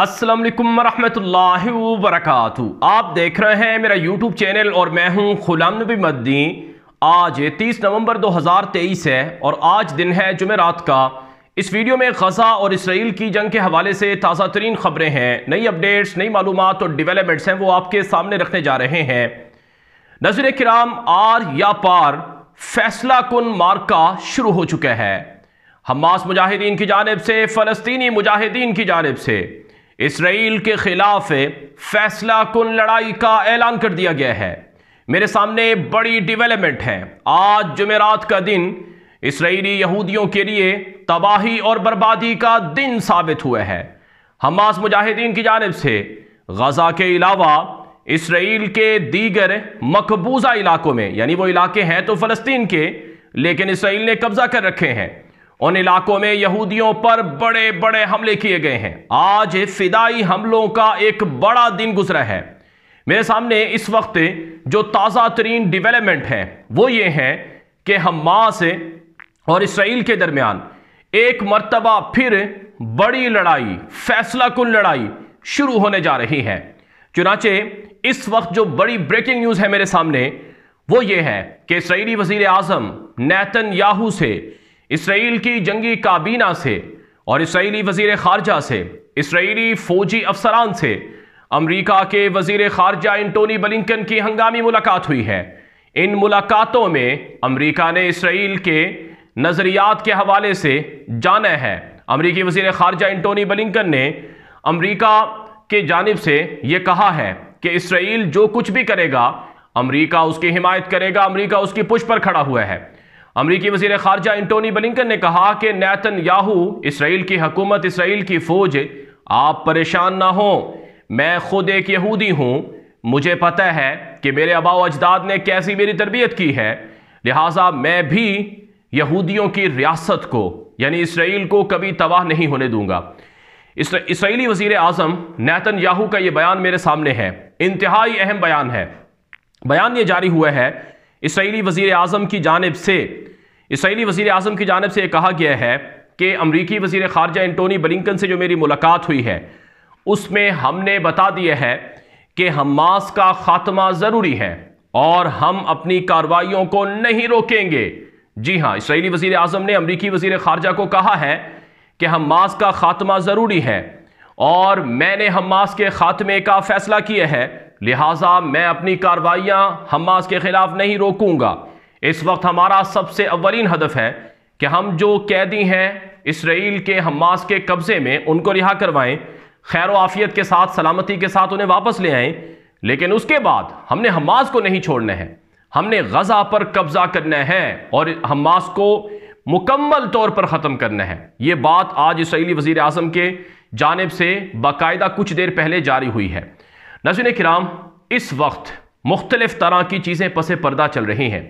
असलम वरम्ह वरक आप देख रहे हैं मेरा यूट्यूब चैनल और मैं हूं गुलाम नबी मद्दी आज 30 नवंबर 2023 है और आज दिन है जुमेरात का इस वीडियो में गजा और इसराइल की जंग के हवाले से ताज़ा तरीन खबरें हैं नई अपडेट्स नई मालूम और डिवेलपमेंट्स हैं वो आपके सामने रखने जा रहे हैं नजर कराम आर या पार फैसला कन का शुरू हो चुका है हमास मुजाहिदीन की जानब से फ़लस्तनी मुजाहिदीन की जानब से इसराइल के खिलाफ फैसला कुल लड़ाई का ऐलान कर दिया गया है मेरे सामने बड़ी डेवलपमेंट है आज जुमेरात का दिन इसराइली यहूदियों के लिए तबाही और बर्बादी का दिन साबित हुआ है हमास मुजाहिदीन की जानब से गजा के अलावा इसराइल के दीगर मकबूजा इलाकों में यानी वो इलाके हैं तो फ़लस्तीन के लेकिन इसराइल ने कब्ज़ा कर रखे हैं उन इलाकों में यहूदियों पर बड़े बड़े हमले किए गए हैं आज फिदाई हमलों का एक बड़ा दिन गुजरा है मेरे सामने इस वक्त जो ताज़ा तरीन डिवेलपमेंट है वो ये है कि हमास और इसराइल के दरमियान एक मरतबा फिर बड़ी लड़ाई फैसला कुल लड़ाई शुरू होने जा रही है चुनाचे इस वक्त जो बड़ी ब्रेकिंग न्यूज़ है मेरे सामने वो ये है कि इसराइली वजीर आजम नैतन याहू से इसराइल की जंगी काबीना से और इसराइली वजीर खारजा से इसराइली फौजी अफसरान से अमरीका के वजीर खारजा एंटोनी बलिंकन की हंगामी मुलाकात हुई है इन मुलाकातों में अमरीका ने इसराइल के नज़रियात के हवाले से जाना है अमरीकी वजीर खारजा एंटोनी बलिंकन ने अमरीका के जानब से ये कहा है कि इसराइल जो कुछ भी करेगा अमरीका उसकी हिमायत करेगा अमरीका उसकी पुश पर खड़ा हुआ है अमरीकी वजीर खारजा एंटोनी बलिंकन ने कहा कि नैतन याहू इसराइल की हकूमत इसराइल की फौज आप परेशान ना हो मैं खुद एक यहूदी हूं मुझे पता है कि मेरे अबाव अजदाद ने कैसी मेरी तरबियत की है लिहाजा मैं भी यहूदियों की रियासत को यानी इसराइल को कभी तबाह नहीं होने दूंगा इसराइली वजीर आजम नैतन याहू का यह बयान मेरे सामने है इंतहाई अहम बयान है बयान ये जारी हुआ है इसराइली वजीर अजम की जानब से इसराइली वजीर अजम की जानब से कहा गया है कि अमरीकी वजीर ख़ारजा एंटोनी बलिंकन से जो मेरी मुलाकात हुई है उसमें हमने बता दिया है कि हमास का ख़ात्मा ज़रूरी है और हम अपनी कार्रवाइयों को नहीं रोकेंगे जी हाँ इसराइली वज़ी अजम ने अमरीकी वजीर ख़ारजा को कहा है कि हमास का ख़ात्मा ज़रूरी है और मैंने हमास के ख़ात्मे का फ़ैसला किया है लिहाजा मैं अपनी कार्रवाइयाँ हमास के ख़िलाफ़ नहीं रोकूँगा इस वक्त हमारा सबसे अवलिन हदफ है कि हम जो कैदी हैं इसराइल के हमास के कब्ज़े में उनको रिहा करवाएं खैर आफियत के साथ सलामती के साथ उन्हें वापस ले आएं लेकिन उसके बाद हमने हमास को नहीं छोड़ना है हमने गजा पर कब्ज़ा करना है और हमास को मुकम्मल तौर पर ख़त्म करना है ये बात आज इसराइली वज़ी अजम के जानब से बाकायदा कुछ देर पहले जारी हुई है नजर कराम इस वक्त मुख्तलिफ तरह की चीज़ें पसे पर्दा चल रही हैं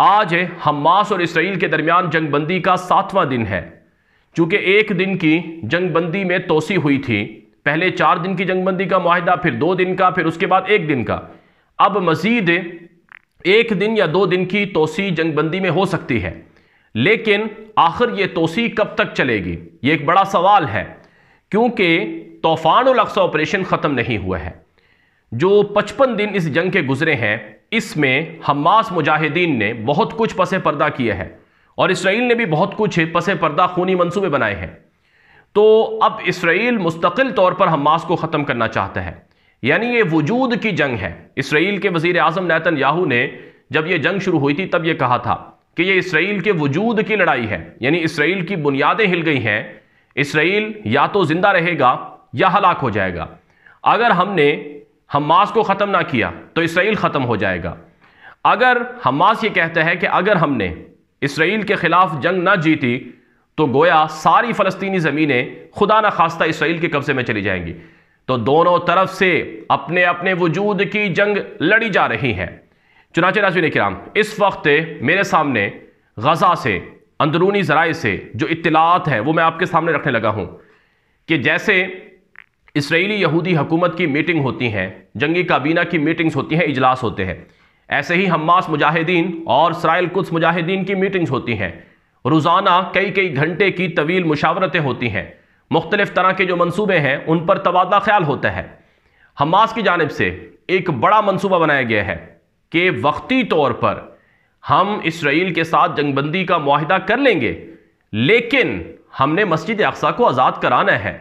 आज हमास और इसराइल के दरमियान जंग बंदी का सातवां दिन है चूँकि एक दिन की जंग बंदी में तोसी हुई थी पहले चार दिन की जंग बंदी का माहिदा फिर दो दिन का फिर उसके बाद एक दिन का अब मज़ीद एक दिन या दो दिन की तोसी जंग बंदी में हो सकती है लेकिन आखिर ये तोसी कब तक चलेगी ये एक बड़ा सवाल है क्योंकि तूफान अक्सा ऑपरेशन ख़त्म नहीं हुआ है जो 55 दिन इस जंग के गुजरे हैं इसमें हमास मुजाहिदीन ने बहुत कुछ पसे पर्दा किया है और इसराइल ने भी बहुत कुछ पसे पर्दा खूनी मनसूबे बनाए हैं तो अब इसराइल मुस्तकिल तौर पर हमास को ख़त्म करना चाहता है यानी ये वजूद की जंग है इसराइल के वजीर अजम नैतन याहू ने जब यह जंग शुरू हुई थी तब यह कहा था कि यह इसराइल के वजूद की लड़ाई है यानी इसराइल की बुनियादें हिल गई हैं इसराइल या तो ज़िंदा रहेगा या हलाक हो जाएगा अगर हमने हमास को ख़त्म ना किया तो इसराइल ख़त्म हो जाएगा अगर हमास ये कहता है कि अगर हमने इसराइल के ख़िलाफ़ जंग ना जीती तो गोया सारी फ़लस्तीनी ज़मीनें खुदा न खास्ता इसराइल के कब्ज़े में चली जाएंगी तो दोनों तरफ से अपने अपने वजूद की जंग लड़ी जा रही है चुनाचे नाजवीन कराम इस वक्त मेरे सामने गज़ा से अंदरूनी ज़राए से जो इतलात है वो मैं आपके सामने रखने लगा हूँ कि जैसे इसराइली यहूदी हुकूमत की मीटिंग होती हैं जंगी काबीना की मीटिंग्स होती हैं इजलास होते हैं ऐसे ही हमास मुजाहिदीन और इसराइल कुछ मुजाहिदीन की मीटिंग्स होती हैं रोज़ाना कई कई घंटे की तवील मुशावरतें होती हैं मुख्तलिफ़ तरह के जो मनसूबे हैं उन पर तबादला ख्याल होता है हमास की जानब से एक बड़ा मनसूबा बनाया गया है कि वक्ती तौर पर हम इसराइल के साथ जंगबंदी का माहदा कर लेंगे लेकिन हमने मस्जिद अक्सा को आज़ाद कराना है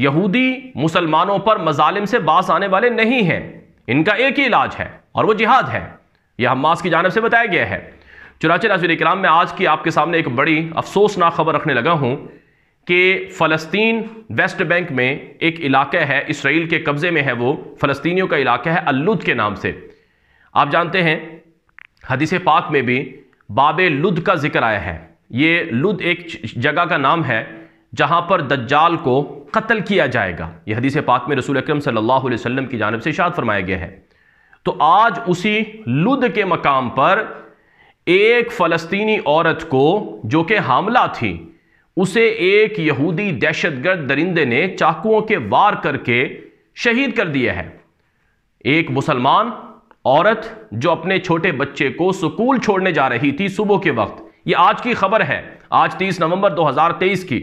यहूदी मुसलमानों पर मजालिम से बास आने वाले नहीं हैं इनका एक ही इलाज है और वो जिहाद है यह हमास की जानब से बताया गया है चुनाचे नजर कराम में आज की आपके सामने एक बड़ी अफसोसनाक खबर रखने लगा हूँ कि फ़लस्तीन वेस्ट बैंक में एक इलाका है इसराइल के कब्ज़े में है वो फलस्तियों का इलाका है अल्लुद के नाम से आप जानते हैं हदीस पाक में भी बाब लुद का जिक्र आया है ये लुद एक जगह का नाम है जहाँ पर दज्जाल को कत्ल किया जाएगा यह हदीस पाक में रसूल अक्रम सल्लल्लाहु अलैहि वसल्लम की जानब से शाद फरमाया गया है तो आज उसी लुद के मकाम पर एक फ़लस्तीनी औरत को जो कि हामला थी उसे एक यहूदी दहशतगर्द दरिंदे ने चाकुओं के वार करके शहीद कर दिया है एक मुसलमान औरत जो अपने छोटे बच्चे को स्कूल छोड़ने जा रही थी सुबह के वक्त ये आज की खबर है आज 30 नवंबर 2023 की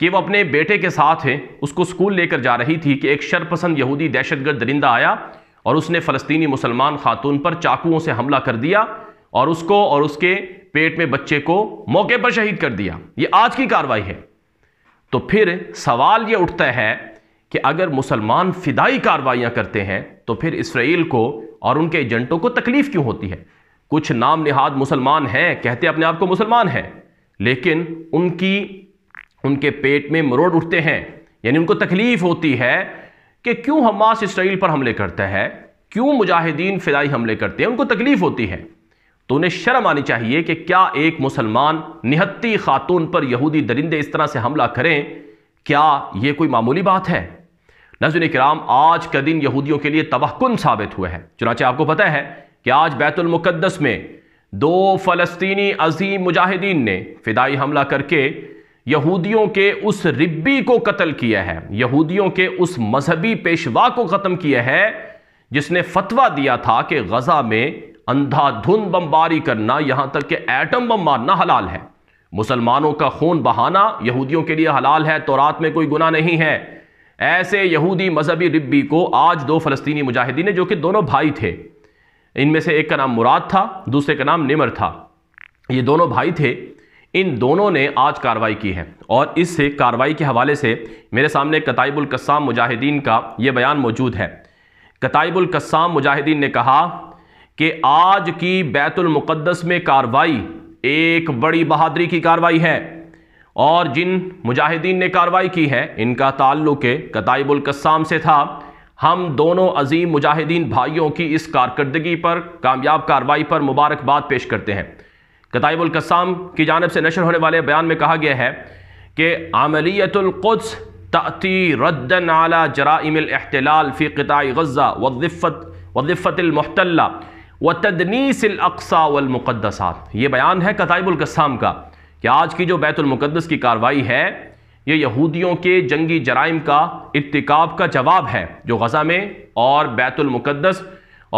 कि वह अपने बेटे के साथ है उसको स्कूल लेकर जा रही थी कि एक शरपसंद यहूदी दहशतगर्द दरिंदा आया और उसने फ़लस्तीनी मुसलमान खातून पर चाकुओं से हमला कर दिया और उसको और उसके पेट में बच्चे को मौके पर शहीद कर दिया ये आज की कार्रवाई है तो फिर सवाल ये उठता है कि अगर मुसलमान फिदाई कार्रवाइयाँ करते हैं तो फिर इसराइल को और उनके एजेंटों को तकलीफ क्यों होती है कुछ नाम निहाद मुसलमान हैं कहते अपने आप को मुसलमान हैं लेकिन उनकी उनके पेट में मरोड़ उठते हैं यानी उनको तकलीफ होती है कि क्यों हमास इसराइल पर हमले करता है क्यों मुजाहिदीन फिदाई हमले करते हैं उनको तकलीफ होती है तो उन्हें शर्म आनी चाहिए कि क्या एक मुसलमान निहत्ती खातून पर यहूदी दरिंदे इस तरह से हमला करें क्या यह कोई मामूली बात है नजर कराम आज का दिन यहूदियों के लिए तबाहकुन साबित हुआ है चुनाचे आपको पता है कि आज बैतुलमुक़दस में दो फ़लस्तनी अजीम मुजाहिदीन ने फिदाई हमला करके यहूदियों के उस रिब्बी को कत्ल किया है यहूदियों के उस मजहबी पेशवा को ख़त्म किया है जिसने फतवा दिया था कि गज़ा में अंधाधुन बमबारी करना यहां तक कि एटम बम मारना हलाल है मुसलमानों का खून बहाना यहूदियों के लिए हलाल है तो रात में कोई गुना नहीं है ऐसे यहूदी मजहबी रिब्बी को आज दो फलस्तीनी मुजाहिदीन जो कि दोनों भाई थे इनमें से एक का नाम मुराद था दूसरे का नाम निमर था ये दोनों भाई थे इन दोनों ने आज कार्रवाई की है और इस कार्रवाई के हवाले से मेरे सामने कताइबुल कस्साम मुजाहिदीन का ये बयान मौजूद है कताइबुल कस्साम मुजाहिदीन ने कहा कि आज की बैतुल मुक़द्दस में कार्रवाई एक बड़ी बहादरी की कार्रवाई है और जिन मुजाहिदीन ने कार्रवाई की है इनका ताल्लुक कताइबुल कस्साम से था हम दोनों अजीम मुजाहिदीन भाइयों की इस कारकर्दगी पर कामयाब कार्रवाई पर मुबारकबाद पेश करते हैं कताइबुल्कसाम की जानब से नशर होने वाले बयान में कहा गया है कि आमलीतुल्कुस तती रद्दन आला अहतलाल फ़ी कताई गज़ा वफ़त वफ़तमहतल्ला व तदनीसलसा वलमुक़दसात ये बयान है कताइबुल्कसाम का कि आज की जो बैतुलमक़दस की कार्रवाई है ये यहूदियों के जंगी जराइम का इतिकाब का जवाब है जो गज़ा में और बैतुलमक़दस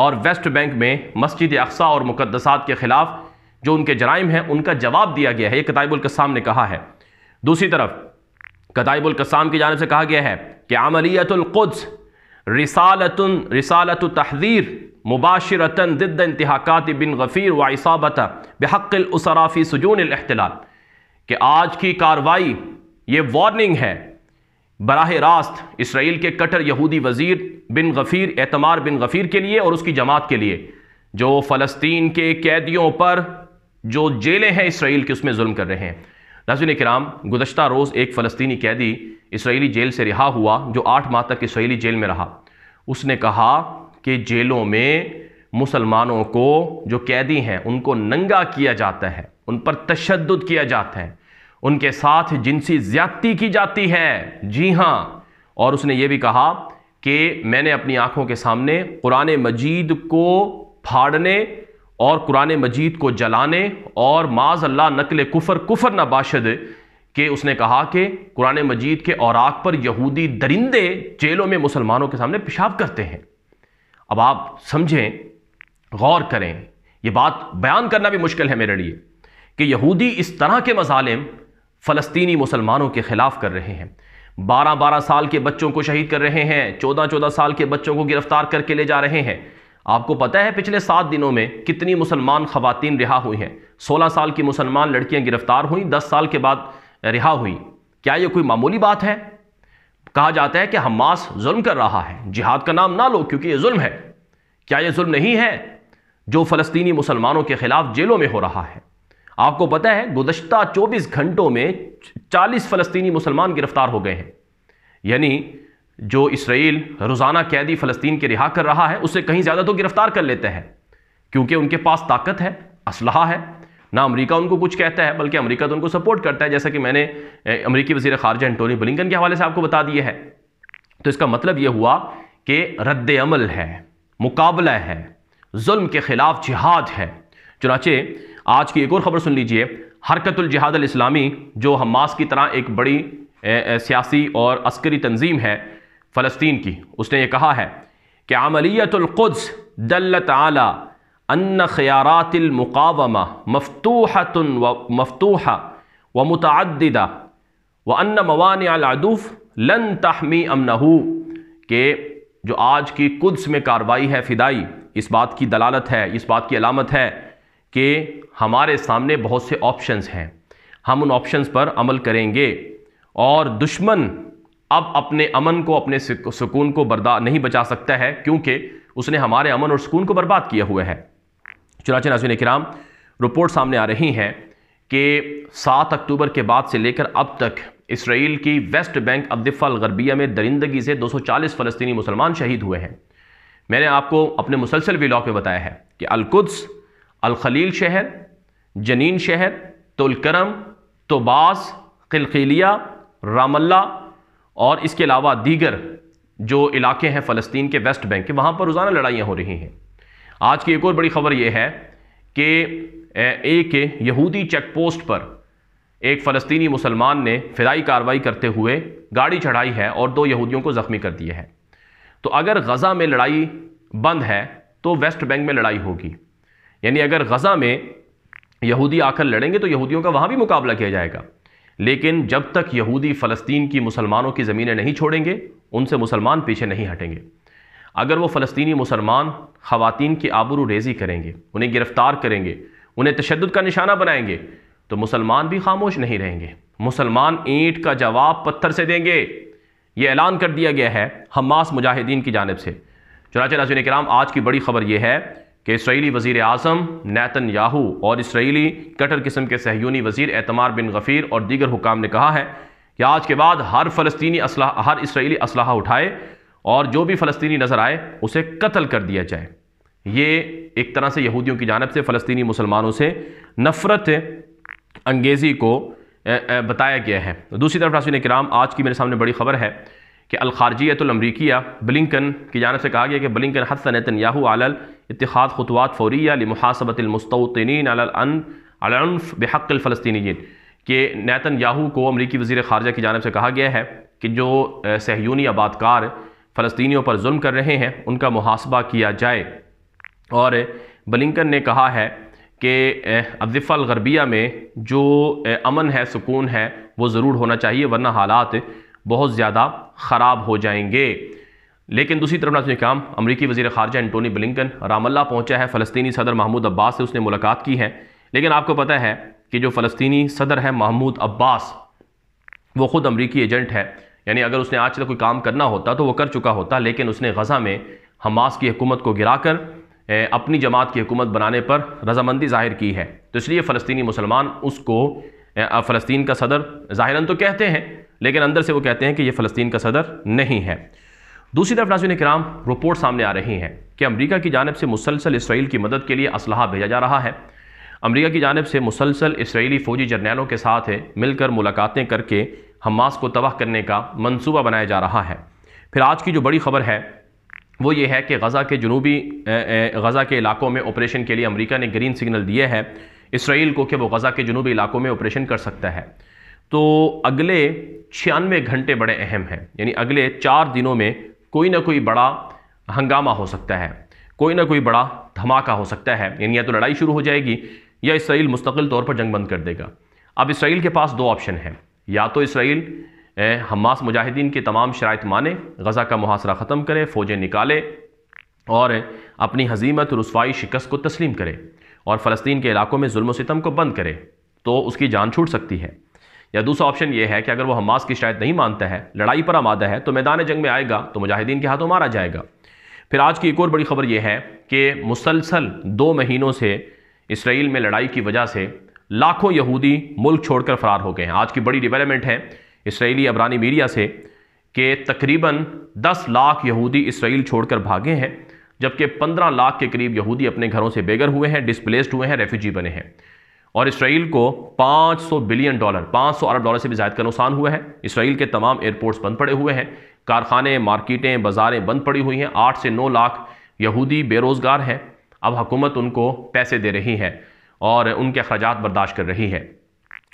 और वेस्ट बैंक में मस्जिद अकसा और मुक़दसात के ख़िलाफ़ जो उनके जराइम हैं उनका जवाब दिया गया है ये कसाम ने कहा है दूसरी तरफ कसाम की जानब से कहा गया है कि अमलीतुल्कुद्स रिसालत रिसालत तहदीर मुबाशरता ज़िद इंतहाकात बिन गफ़ीर व इसाबत बहक़लसराफ़ी सजून अहतलाल कि आज की कार्रवाई ये वार्निंग है बराह रास्त इसराइल के कटर यहूदी वजीर बिन गफ़ीर एतमार बिन गफ़ीर के लिए और उसकी जमात के लिए जो फ़लस्तीन के कैदियों पर जो जेलें हैं इसराइल की उसमें जुल्म कर रहे हैं नाजिन कराम गुजशत रोज़ एक फ़लस्तनी कैदी इसराइली जेल से रिहा हुआ जो आठ माह तक इसराइली जेल में रहा उसने कहा कि जेलों में मुसलमानों को जो कैदी हैं उनको नंगा किया जाता है उन पर तशद किया जाता है उनके साथ जिनसी ज्यादती की जाती है जी हाँ और उसने ये भी कहा कि मैंने अपनी आंखों के सामने कुरान मजीद को फाड़ने और कुरान मजीद को जलाने और माज अल्लाह नकल कुफर कुफर नबाशद के उसने कहा कि कुरान मजीद के औराक पर यहूदी दरिंदे जेलों में मुसलमानों के सामने पेशाब करते हैं अब आप समझें गौर करें यह बात बयान करना भी मुश्किल है मेरे लिए कि यहूदी इस तरह के मजालिम फ़लस्तीनी मुसलमानों के ख़िलाफ़ कर रहे हैं बारह बारह साल के बच्चों को शहीद कर रहे हैं चौदह चौदह साल के बच्चों को गिरफ्तार करके ले जा रहे हैं आपको पता है पिछले सात दिनों में कितनी मुसलमान खवतिन रिहा हुई हैं सोलह साल की मुसलमान लड़कियां गिरफ्तार हुई दस साल के बाद रिहा हुई क्या यह कोई मामूली बात है कहा जाता है कि हमास जुल्म कर रहा है जिहाद का नाम ना लो क्योंकि यह जुल्म है क्या यह जुल्म नहीं है जो फ़लस्तीनी मुसलमानों के ख़िलाफ़ जेलों में हो रहा है आपको पता है गुजशत 24 घंटों में 40 फ़लस्तीनी मुसलमान गिरफ्तार हो गए हैं यानी जो इसराइल रोज़ाना कैदी फ़लस्तीन के रिहा कर रहा है उसे कहीं ज़्यादा तो गिरफ़्तार कर लेते हैं क्योंकि उनके पास ताकत है असलहा है ना अमेरिका उनको कुछ कहता है बल्कि अमेरिका तो उनको सपोर्ट करता है जैसा कि मैंने अमेरिकी वजीर खारजा एंटोनी ब्लिंकन के हवाले से आपको बता दिया है तो इसका मतलब यह हुआ कि रद्द अमल है मुकाबला है जुल्म के ख़िलाफ़ जिहाद है चुनाचे आज की एक और ख़बर सुन लीजिए हरकतुल जिहाद इस्लामी जो हमास की तरह एक बड़ी सियासी और अस्करी तंजीम है फ़लस्तीन की उसने ये कहा है कि अमलीतुल्क़ुद्स दल्लत आला अन ख़यारतमकावमा मफतूहत व मफतूह व मतदा व अन मवान अदूफ़ लन तहमी अमनहू के जो आज की कुद्स में कार्रवाई है फ़िदाई इस बात की दलालत है इस बात की अलामत है कि हमारे सामने बहुत से ऑप्शंस हैं हम उन ऑप्शंस पर अमल करेंगे और दुश्मन अब अपने अमन को अपने सुकून को बर्दा नहीं बचा सकता है क्योंकि उसने हमारे अमन और सुकून को बर्बाद किया हुआ है चुनाचे नाजिन कराम रिपोर्ट सामने आ रही हैं कि सात अक्टूबर के बाद से लेकर अब तक इसराइल की वेस्ट बैंक अब्दिफ़ल गरबिया में दरिंदगी से 240 फ़लस्तनी मुसलमान शहीद हुए हैं मैंने आपको अपने मुसलसल विलॉक में बताया है कि अलकुद्स अलखलील शहर जनीन शहर तुलकरम तोबास किलकिलिया रामल्ला और इसके अलावा दीगर जो इलाके हैं फ़लस्तीन के वेस्ट बैंक के वहाँ पर रोज़ाना लड़ाइयाँ हो रही हैं आज की एक और बड़ी खबर यह है कि एक यहूदी चेक पोस्ट पर एक फ़लस्तीनी मुसलमान ने फिदाई कार्रवाई करते हुए गाड़ी चढ़ाई है और दो यहूदियों को ज़ख्मी कर दिया है तो अगर गज़ा में लड़ाई बंद है तो वेस्ट बैंक में लड़ाई होगी यानी अगर गज़ा में यहूदी आकर लड़ेंगे तो यहूदियों का वहाँ भी मुकाबला किया जाएगा लेकिन जब तक यहूदी फ़लस्तीन की मुसलमानों की ज़मीनें नहीं छोड़ेंगे उनसे मुसलमान पीछे नहीं हटेंगे अगर वो फ़लस्तीनी मुसलमान ख़वान की आबरू रेज़ी करेंगे उन्हें गिरफ़्तार करेंगे उन्हें तशद का निशाना बनाएंगे तो मुसलमान भी खामोश नहीं रहेंगे मुसलमान ईंट का जवाब पत्थर से देंगे ये ऐलान कर दिया गया है हमास मुजाहिदीन की जानब से चुनाच नाजुन कराम आज की बड़ी खबर यह है कि इसराइली वजीर अजम नैतन याहू और इसराइली कटर किस्म के सहयोनी वजीर एतमार बिन गफ़ीर और दीगर हुकाम ने कहा है कि आज के बाद हर फ़लस्तनी हर इसराइली असलाह उठाए और जो भी फ़लस्तनी नज़र आए उसे कत्ल कर दिया जाए ये एक तरह से यहूदियों की जानब से फ़लस्तनी मुसलमानों से नफ़रत अंगेज़ी को बताया गया है दूसरी तरफ राशिन कराम आज की मेरे सामने बड़ी खबर है कि अलखारजियतमरीकिया ब्लिंकन की जानब से कहा गया कि ब्लिंकन हसन याहू आलल इतिहाद खतवात फौरिया लिमहासबतमस्तनी अनफ बहक़लफ़लस्तीनियन के नैतन याहू को अमरीकी वज़ी ख़ारजा की जानब से कहा गया है कि जो सहयूनी आबादकार फ़लस्तियों पर जुल्म कर रहे हैं उनका मुहासबा किया जाए और बलिकन ने कहा है कि अजिफ़ल गरबिया में जो अमन है सुकून है वो ज़रूर होना चाहिए वरना हालात बहुत ज़्यादा ख़राब हो जाएंगे लेकिन दूसरी तरफ नाजन काम अमरीकी वज़ी खारजा एंटोनी ब्लिकन रामल्ला पहुंचा है फ़लस्तनी सदर महमूद अब्बास से उसने मुलाकात की है लेकिन आपको पता है कि जो फ़लस्तनी सदर है महमूद अब्बास वो ख़ुद अमरीकी एजेंट है यानी अगर उसने आज तक कोई काम करना होता तो वो कर चुका होता लेकिन उसने गज़ा में हमास की हुकूमत को गिरा कर अपनी जमात की हुकूमत बनाने पर रजामंदी ज़ाहिर की है तो इसलिए फ़लस्तनी मुसलमान उसको फ़लस्तीन का सदर ज़ाहिरन तो कहते हैं लेकिन अंदर से वो कहते हैं कि ये फ़लस्तीन का सदर नहीं है दूसरी तरफ नाजिन कराम रिपोर्ट सामने आ रही हैं कि अमरीका की जानब से मुसलसल इसराइल की मदद के लिए इसलाह भेजा जा रहा है अमरीका की जानब से मुसलसल इसराइली फ़ौजी जर्नैलों के साथ मिलकर मुलाकातें करके हमास को तबाह करने का मनसूबा बनाया जा रहा है फिर आज की जो बड़ी खबर है वो ये है कि गज़ा के जनूबी गज़ा के इलाकों में ऑपरेशन के लिए अमरीका ने ग्रीन सिग्नल दिए है इसराइल को कि वो गज़ा के जनूबी इलाकों में ऑपरेशन कर सकता है तो अगले छियानवे घंटे बड़े अहम हैं यानी अगले चार दिनों में कोई ना कोई बड़ा हंगामा हो सकता है कोई ना कोई बड़ा धमाका हो सकता है यानी या तो लड़ाई शुरू हो जाएगी या इसराइल मुस्तकिल तौर पर जंग बंद कर देगा अब इसराइल के पास दो ऑप्शन हैं या तो इसराइल हमास मुजाहिदीन के तमाम शरात माने गज़ा का मुहासरा ख़त्म करे फ़ौजें निकाले और अपनी हजीमत रसवाई शिकस्त को तस्लीम करे और फ़लस्तीन के इलाकों में जुल्म सितम को बंद करे तो उसकी जान छूट सकती है या दूसरा ऑप्शन ये है कि अगर वो हमास की शायद नहीं मानता है लड़ाई पर आमादा है तो मैदान जंग में आएगा तो मुजाहिदीन के हाथों मारा जाएगा फिर आज की एक और बड़ी खबर यह है कि मुसलसल दो महीनों से इसराइल में लड़ाई की वजह से लाखों यहूदी मुल्क छोड़कर फरार हो गए हैं आज की बड़ी डिवेलपमेंट है इसराइली अबरानी मीडिया से कि तकरीबन 10 लाख यहूदी इसराइल छोड़कर भागे हैं जबकि 15 लाख के करीब यहूदी अपने घरों से बेघर हुए हैं डिस्प्लेस्ड हुए हैं रेफ्यूजी बने हैं और इसराइल को 500 बिलियन डॉलर 500 अरब डॉलर से भी ज्यादा का नुकसान हुआ है इसराइल के तमाम एयरपोर्ट्स बंद पड़े हुए हैं कारखाने मार्केटें बाज़ारें बंद पड़ी हुई हैं आठ से नौ लाख यहूदी बेरोज़गार हैं अब हुकूमत उनको पैसे दे रही है और उनके अखराज बर्दाश्त कर रही है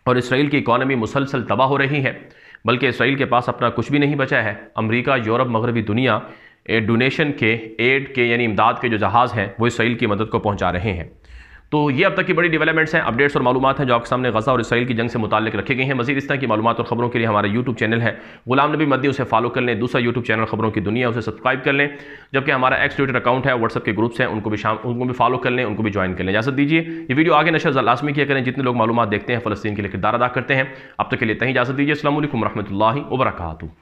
और इसराइल की इकानमी मुसलसल तबाह हो रही है बल्कि इसराइल के पास अपना कुछ भी नहीं बचा है अमरीका यूरोप मगरबी दुनिया डोनेशन के एड के यानी इमदाद के जो जहाज़ हैं वो इसराइल की मदद को पहुँचा रहे हैं तो ये अब तक की बड़ी डेवलपमेंट्स हैं अपडेट्स और मालूम हैं जो आपके सामने गजा और इसराइल की जंग से मुतल रखे गई हैं मजीद इस तरह की मालूम और खबरों के लिए हमारा यूट्यूब चैनल है गुलाम नबी मदी उसे फॉलो कर लें दूसरा यूट्यूब चैनल खबरों की दुनिया उसे सब्सक्राइब कर लें जबकि हमारा एक्स ट्विटर अकाउंट है व्हाट्सअप के ग्रुप्स हैं उनको भी शाम उनको भी फॉलो कर लें उनको भी ज्वाइन कर लें इजाजत दीजिए ये वीडियो आगे नशर लाजमी किया करें जितने लोग मालूम देखते हैं फलस्तीन के लिए किरदार अदा करते हैं अब तक के लिए तहीं इजाजत दीजिए असल वरहमल वर्का